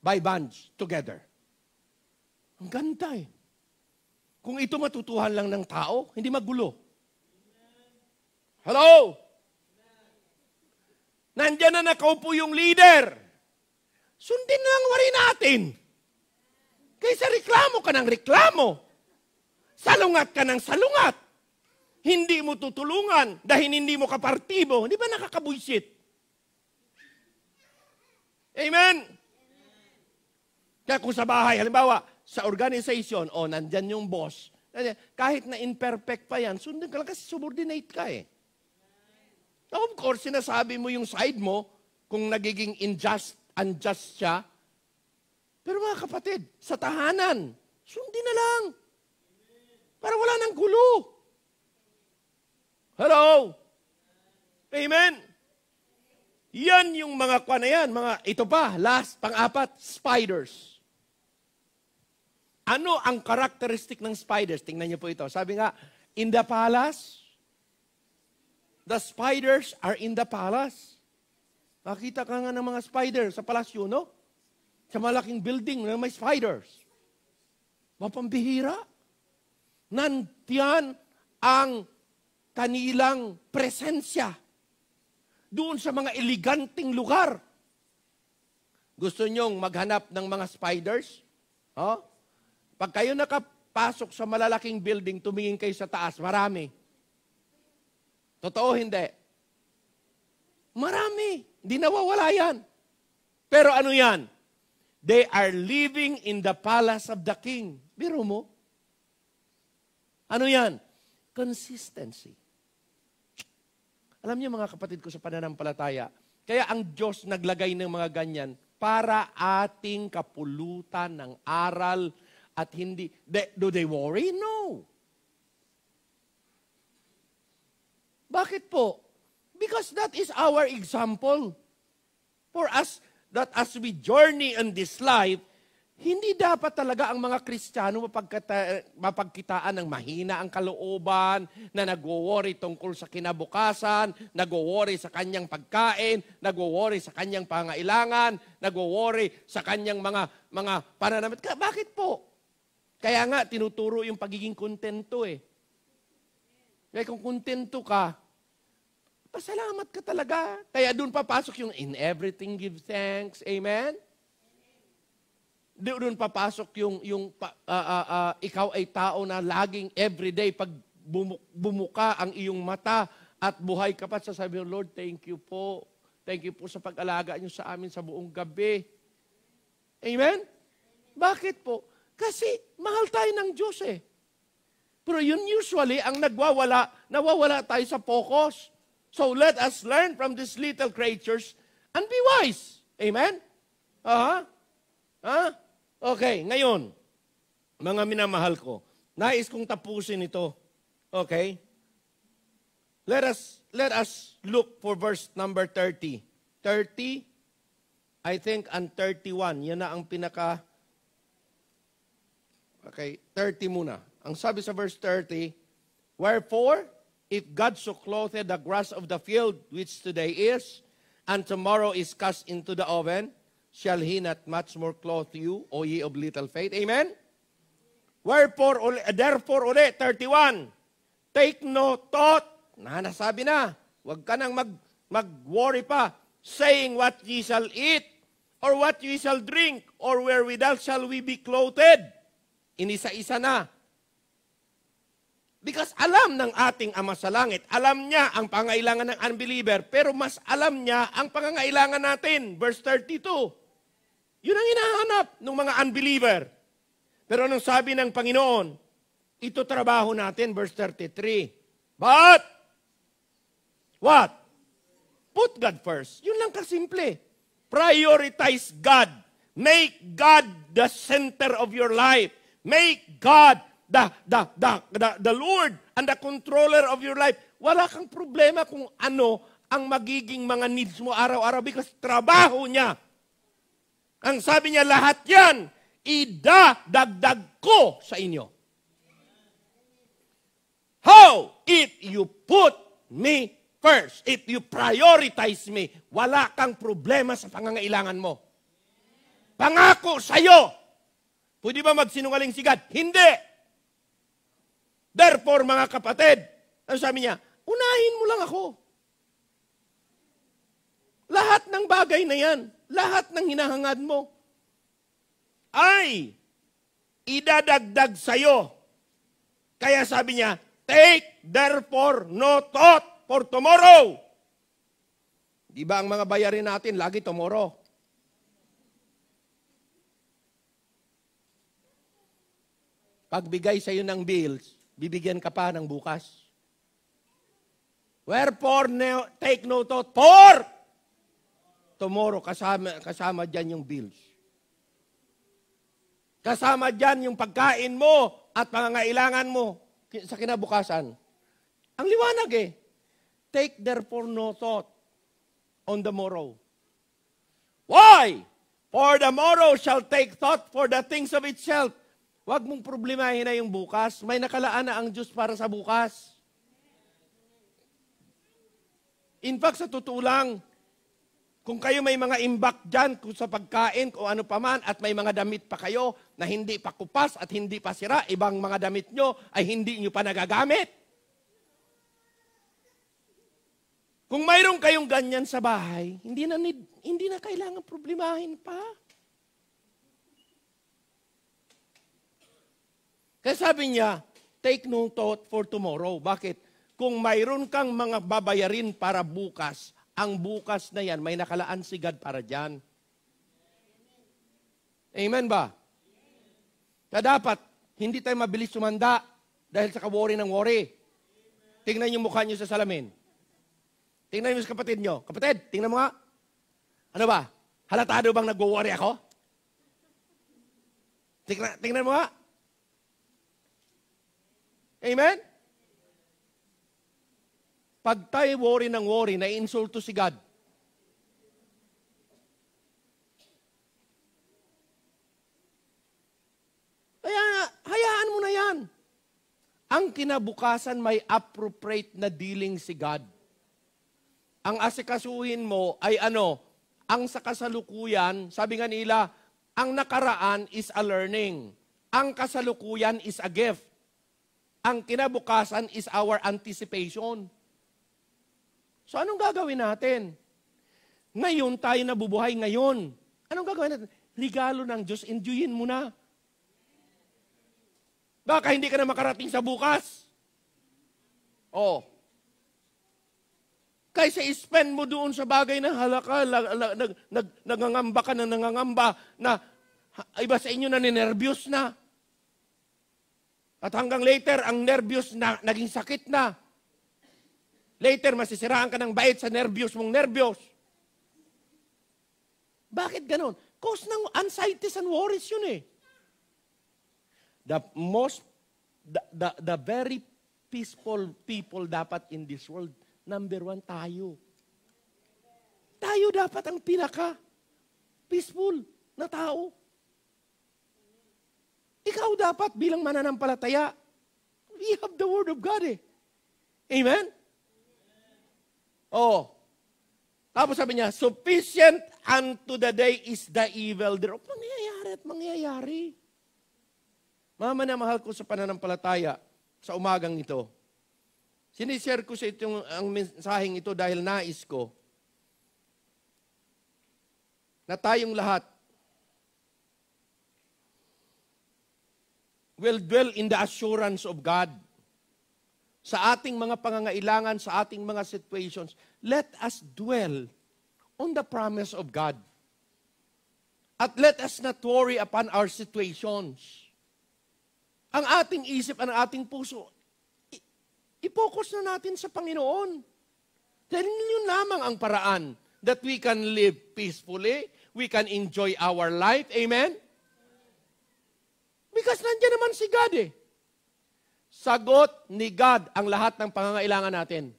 by bunch together. Ang ganda eh. Kung ito matutuhan lang ng tao, hindi magulo. Hello? Nandiyan na nakaupo yung leader. Sundin na ang wari natin. Kaysa reklamo ka ng reklamo. Salungat ka ng salungat. Hindi mo tutulungan dahil hindi mo kapartibo. Hindi ba nakakabuisit? Amen? Kaya kung sa bahay, halimbawa, sa organization, o oh, nandyan yung boss, kahit na imperfect pa yan, sundin ka lang kasi subordinate ka eh. Now, of course, sinasabi mo yung side mo kung nagiging unjust, unjust siya. Pero mga kapatid, sa tahanan, sundin na lang. Para wala ng gulo. Hello? Amen? Yan yung mga kwa na yan. Mga, ito pa, last, pang-apat, spiders. Ano ang karakteristik ng spiders? Tingnan niyo po ito. Sabi nga, in the palace, the spiders are in the palace. Makita ka nga ng mga spider sa palasyo, no? Sa malaking building na may spiders. Mapambihira. Nantiyan ang kanilang presensya doon sa mga eleganteng lugar. Gusto nyong maghanap ng mga spiders? Huh? Pag kayo nakapasok sa malalaking building, tumingin kayo sa taas, marami. Totoo hindi? Marami. Hindi nawawala yan. Pero ano yan? They are living in the palace of the king. Biro mo. Ano yan? Consistency. Alam niyo mga kapatid ko sa pananampalataya, kaya ang Diyos naglagay ng mga ganyan para ating kapulutan ng aral at hindi, they, do they worry? No. Bakit po? Because that is our example. For us, that as we journey in this life, hindi dapat talaga ang mga Kristiyano mapagkita, mapagkitaan ng mahina ang kalooban, na nagwo-worry tungkol sa kinabukasan, nagwo-worry sa kanyang pagkain, nagwo-worry sa kanyang pangailangan, nagwo-worry sa kanyang mga, mga pananamit. Bakit po? Kaya nga, tinuturo yung pagiging kontento eh. Kaya kung kontento ka, pasalamat ka talaga. Kaya doon papasok yung in everything give thanks. Amen? doon papasok yung, yung uh, uh, uh, ikaw ay tao na laging everyday pag bumuka ang iyong mata at buhay ka pa, sasabihin, Lord, thank you po. Thank you po sa pag-alaga niyo sa amin sa buong gabi. Amen? Bakit po? Kasi mahal tayo ng Diyos eh. Pero yun usually ang nagwawala, nawawala tayo sa focus. So let us learn from these little creatures and be wise. Amen? Aha? Uh-huh. Huh? Okay, ngayon, mga minamahal ko, nais kong tapusin ito. Okay? Let us, let us look for verse number 30. 30, I think, and 31. Yan na ang pinaka... Okay, 30 muna. Ang sabi sa verse 30, Wherefore, if God so clothed the grass of the field, which today is, and tomorrow is cast into the oven, shall he not much more clothe you, O ye of little faith? Amen? Wherefore, uli, eh, therefore ulit, 31, take no thought, na nasabi na, huwag ka nang mag, mag-worry pa, saying what ye shall eat, or what ye shall drink, or wherewithal shall we be clothed. Inisa-isa na. Because alam ng ating Ama sa Langit, alam niya ang pangailangan ng unbeliever, pero mas alam niya ang pangangailangan natin. Verse 32. Yun ang hinahanap ng mga unbeliever. Pero anong sabi ng Panginoon? Ito trabaho natin, verse 33. But, what? Put God first. Yun lang kasimple. Prioritize God. Make God the center of your life. Make God the, the, the, the, the Lord and the controller of your life. Wala kang problema kung ano ang magiging mga needs mo araw-araw because trabaho niya. Ang sabi niya, lahat yan, idadagdag ko sa inyo. How? If you put me first, if you prioritize me, wala kang problema sa pangangailangan mo. Pangako sa'yo. Pwede ba magsinungaling si God? Hindi. Therefore, mga kapatid, ang sabi niya, unahin mo lang ako. Lahat ng bagay na yan, lahat ng hinahangad mo, ay idadagdag sa'yo. Kaya sabi niya, take therefore no thought for tomorrow. Di ba ang mga bayarin natin lagi tomorrow? Pagbigay sa'yo ng bills, bibigyan ka pa ng bukas. Wherefore, ne- take note thought for tomorrow. Kasama, kasama dyan yung bills. Kasama dyan yung pagkain mo at pangangailangan mo sa kinabukasan. Ang liwanag eh. Take therefore no thought on the morrow. Why? For the morrow shall take thought for the things of itself. Huwag mong problemahin na yung bukas. May nakalaan na ang Diyos para sa bukas. In fact, sa totoo lang, kung kayo may mga imbak dyan kung sa pagkain, kung ano pa man, at may mga damit pa kayo na hindi pa kupas at hindi pa sira, ibang mga damit nyo ay hindi nyo pa nagagamit. Kung mayroon kayong ganyan sa bahay, hindi na, need, hindi na kailangan problemahin pa. Kaya sabi niya, take no thought for tomorrow. Bakit? Kung mayroon kang mga babayarin para bukas, ang bukas na yan, may nakalaan si God para dyan. Amen ba? Kaya dapat, hindi tayo mabilis sumanda dahil sa kawori ng worry. Tingnan yung mukha niyo sa salamin. Tingnan niyo sa kapatid nyo. Kapatid, tingnan mo nga. Ano ba? Halatado bang nagwo-worry ako? Tingnan, tingnan mo nga. Amen? Pag tayo worry ng worry, na-insulto si God. Kaya hayaan mo na yan. Ang kinabukasan may appropriate na dealing si God. Ang asikasuhin mo ay ano? Ang sa kasalukuyan, sabi nga nila, ang nakaraan is a learning. Ang kasalukuyan is a gift. Ang kinabukasan is our anticipation. So anong gagawin natin? Ngayon tayo nabubuhay ngayon. Anong gagawin natin? Regalo ng Diyos, enjoyin mo na. Baka hindi ka na makarating sa bukas. Oh. Kaysa spend mo doon sa bagay na halaka, lag, nag, nag, nangangamba ka na nangangamba na iba sa inyo na ninervyos na. At hanggang later, ang nervyos na naging sakit na. Later, masisiraan ka ng bait sa nervyos mong nervyos. Bakit ganon? Cause ng anxieties and worries yun eh. The most, the, the, the very peaceful people dapat in this world, number one, tayo. Tayo dapat ang pinaka peaceful na tao. Ikaw dapat bilang mananampalataya, we have the Word of God eh. Amen? Oh. Tapos sabi niya, sufficient unto the day is the evil thereof. Mangyayari at mangyayari. Mama na mahal ko sa pananampalataya sa umagang ito. Sinishare ko sa itong ang mensaheng ito dahil nais ko na tayong lahat will dwell in the assurance of God. Sa ating mga pangangailangan, sa ating mga situations, let us dwell on the promise of God. At let us not worry upon our situations. Ang ating isip, ang ating puso, i-focus na natin sa Panginoon. Dahil yun lamang ang paraan that we can live peacefully, we can enjoy our life. Amen? Because nandiyan naman si God eh. Sagot ni God ang lahat ng pangangailangan natin.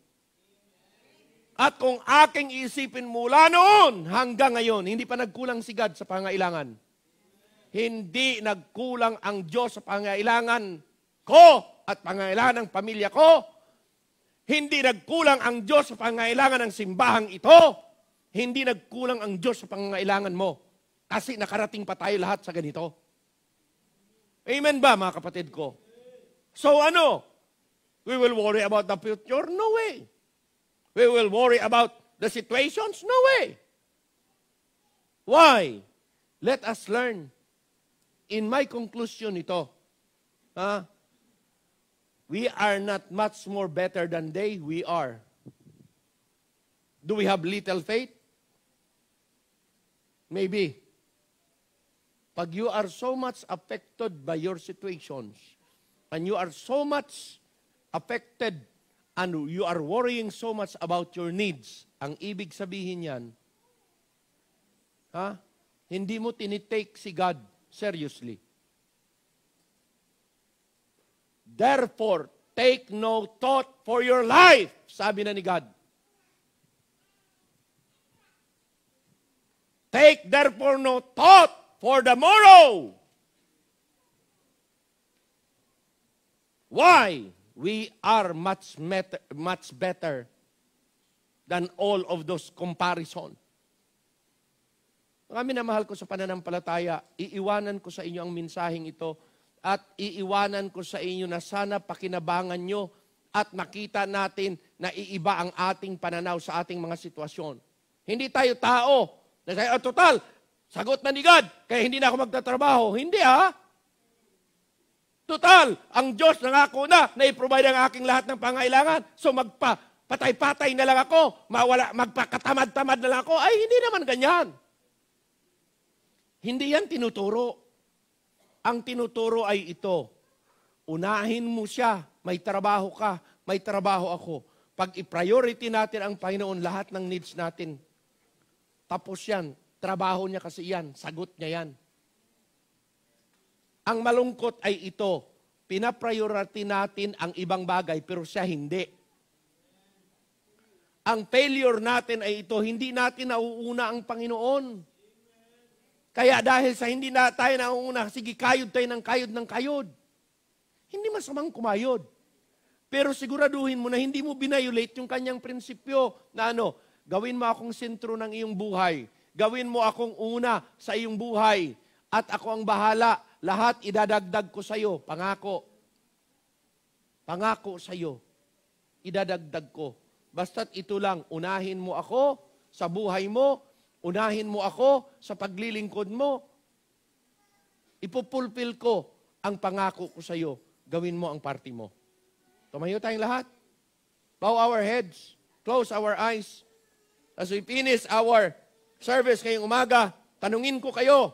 At kung aking isipin mula noon hanggang ngayon, hindi pa nagkulang si God sa pangangailangan. Hindi nagkulang ang Diyos sa pangangailangan ko at pangangailangan ng pamilya ko. Hindi nagkulang ang Diyos sa pangangailangan ng simbahang ito. Hindi nagkulang ang Diyos sa pangangailangan mo. Kasi nakarating pa tayo lahat sa ganito. Amen ba, mga kapatid ko? So ano? We will worry about the future? No way. We will worry about the situations? No way. Why? Let us learn. In my conclusion ito, ha? Huh? we are not much more better than they, we are. Do we have little faith? Maybe. Pag you are so much affected by your situations, and you are so much affected, and you are worrying so much about your needs, ang ibig sabihin yan, ha? hindi mo tinitake si God seriously. Therefore, take no thought for your life, sabi na ni God. Take therefore no thought for the morrow. Why? We are much, met- much better than all of those comparison. Marami na ko sa pananampalataya, iiwanan ko sa inyo ang mensaheng ito at iiwanan ko sa inyo na sana pakinabangan nyo at makita natin na iiba ang ating pananaw sa ating mga sitwasyon. Hindi tayo tao na tayo, ah, total, Sagot na ni God, kaya hindi na ako magtatrabaho. Hindi ha. Ah. Total, ang Diyos nangako na na i-provide ang aking lahat ng pangailangan. So magpa, patay-patay na lang ako, mawala, magpakatamad-tamad na lang ako. Ay, hindi naman ganyan. Hindi yan tinuturo. Ang tinuturo ay ito. Unahin mo siya. May trabaho ka. May trabaho ako. Pag i-priority natin ang Panginoon, lahat ng needs natin. Tapos yan. Trabaho niya kasi yan. Sagot niya yan. Ang malungkot ay ito. Pinapriority natin ang ibang bagay pero siya hindi. Ang failure natin ay ito. Hindi natin nauuna ang Panginoon. Kaya dahil sa hindi na tayo nauuna, sige kayod tayo ng kayod ng kayod. Hindi masamang kumayod. Pero siguraduhin mo na hindi mo binayulate yung kanyang prinsipyo na ano, gawin mo akong sentro ng iyong buhay Gawin mo akong una sa iyong buhay at ako ang bahala. Lahat idadagdag ko sa iyo. Pangako. Pangako sa iyo. Idadagdag ko. Basta't ito lang, unahin mo ako sa buhay mo, unahin mo ako sa paglilingkod mo. Ipupulpil ko ang pangako ko sa iyo. Gawin mo ang party mo. Tumayo tayong lahat. Bow our heads. Close our eyes. As we finish our service ngayong umaga, tanungin ko kayo.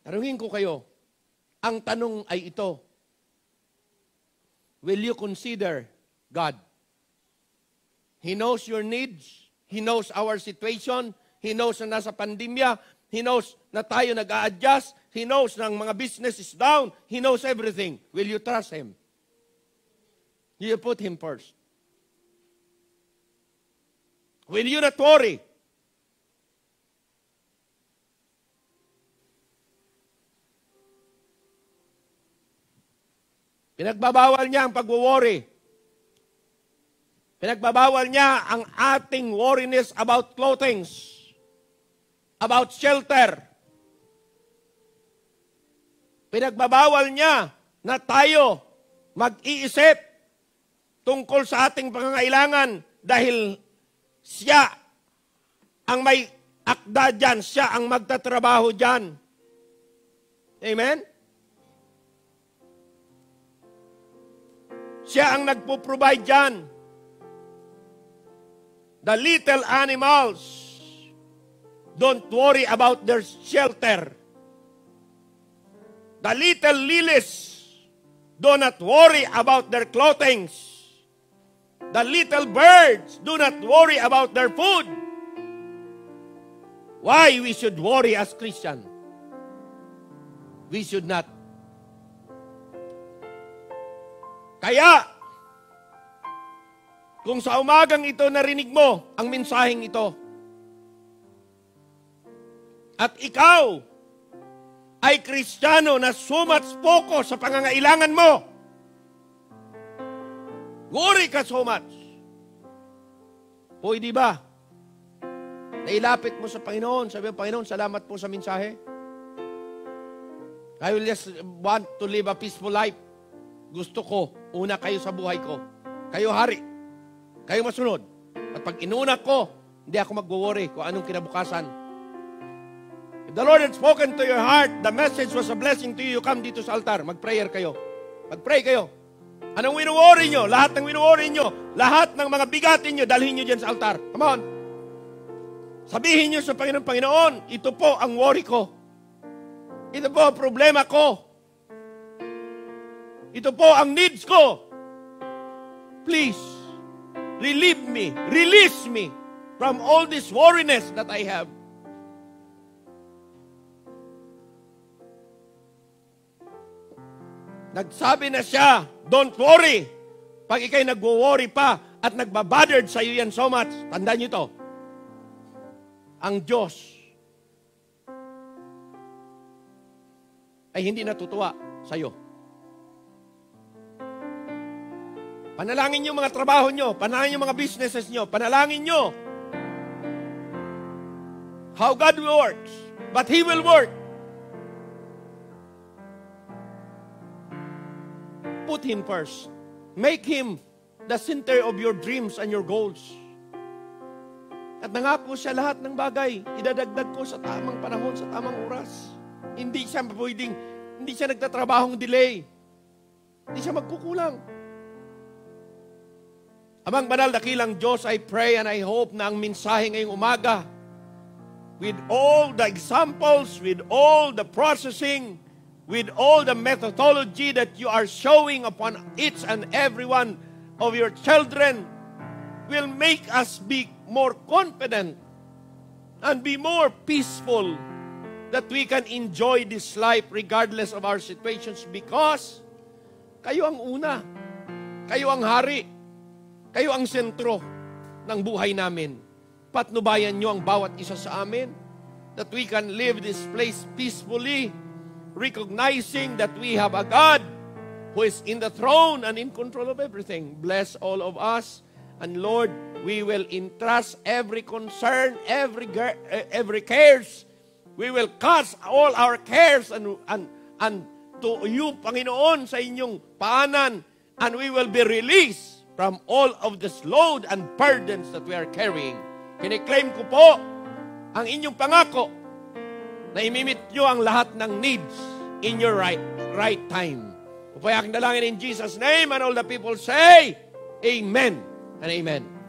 Tanungin ko kayo. Ang tanong ay ito. Will you consider God? He knows your needs. He knows our situation. He knows na nasa pandemya. He knows na tayo nag-a-adjust. He knows na ang mga business is down. He knows everything. Will you trust Him? You put Him first. Will you not worry? Pinagbabawal niya ang pag-worry. Pinagbabawal niya ang ating worriness about clothing, about shelter. Pinagbabawal niya na tayo mag-iisip tungkol sa ating pangangailangan dahil siya ang may akda dyan, siya ang magtatrabaho dyan. Amen? Siya ang nagpo-provide dyan. The little animals, don't worry about their shelter. The little lilies, do not worry about their clothing. The little birds, do not worry about their food. Why we should worry as Christian? We should not Kaya, kung sa umagang ito narinig mo ang mensaheng ito, at ikaw ay kristyano na sumat poko sa pangangailangan mo, worry ka so much. Pwede ba? Nailapit mo sa Panginoon. Sabi mo, Panginoon, salamat po sa mensahe. I will just want to live a peaceful life. Gusto ko Una kayo sa buhay ko. Kayo hari. Kayo masunod. At pag inuna ko, hindi ako mag-worry kung anong kinabukasan. If the Lord had spoken to your heart, the message was a blessing to you, you come dito sa altar. Mag-prayer kayo. Mag-pray kayo. Anong winu-worry nyo? Lahat ng winu-worry nyo, lahat ng mga bigatin nyo, dalhin nyo dyan sa altar. Come on. Sabihin nyo sa Panginoon, Panginoon, ito po ang worry ko. Ito po ang problema ko. Ito po ang needs ko. Please, relieve me, release me from all this worriness that I have. Nagsabi na siya, don't worry. Pag ikay nagwo-worry pa at nagbabothered sa iyo yan so much, tandaan niyo to. Ang Diyos ay hindi natutuwa sa iyo. Panalangin niyo mga trabaho niyo, Panalangin niyo mga businesses niyo, Panalangin niyo How God works. But He will work. Put Him first. Make Him the center of your dreams and your goals. At nangako siya lahat ng bagay. Idadagdag ko sa tamang panahon, sa tamang oras. Hindi siya pwedeng, hindi siya nagtatrabahong delay. Hindi siya magkukulang. Amang banal na kilang Diyos, I pray and I hope na ang mensahe ngayong umaga, with all the examples, with all the processing, with all the methodology that you are showing upon each and every one of your children, will make us be more confident and be more peaceful that we can enjoy this life regardless of our situations because kayo ang una, kayo ang hari, kayo ang sentro ng buhay namin. Patnubayan nyo ang bawat isa sa amin that we can live this place peacefully, recognizing that we have a God who is in the throne and in control of everything. Bless all of us. And Lord, we will entrust every concern, every, eh, every cares. We will cast all our cares and, and, and to you, Panginoon, sa inyong paanan. And we will be released from all of this load and burdens that we are carrying. Kiniklaim ko po ang inyong pangako na imimit nyo ang lahat ng needs in your right, right time. Upayak na langin in Jesus' name and all the people say, Amen and Amen.